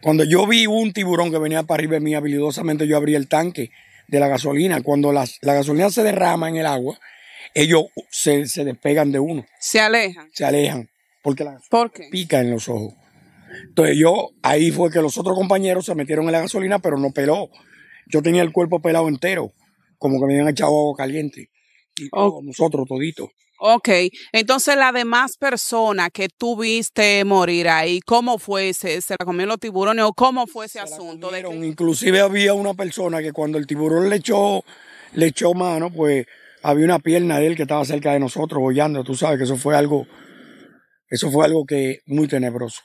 Cuando yo vi un tiburón que venía para arriba de mí, habilidosamente yo abrí el tanque de la gasolina. Cuando la gasolina se derrama en el agua, ellos se, despegan de uno. Se alejan. Se alejan. Porque la ¿Por pica en los ojos. Entonces yo, ahí fue que los otros compañeros se metieron en la gasolina, pero no peló. Yo tenía el cuerpo pelado entero, como que me habían echado agua caliente. Y nosotros toditos. Ok, entonces la demás persona que tú viste morir ahí, ¿cómo fue ese? ¿Se la comieron los tiburones o cómo fue ese asunto? de que... Inclusive había una persona que cuando el tiburón le echó, le echó mano, pues había una pierna de él que estaba cerca de nosotros boyando, tú sabes que eso fue algo, eso fue algo que muy tenebroso.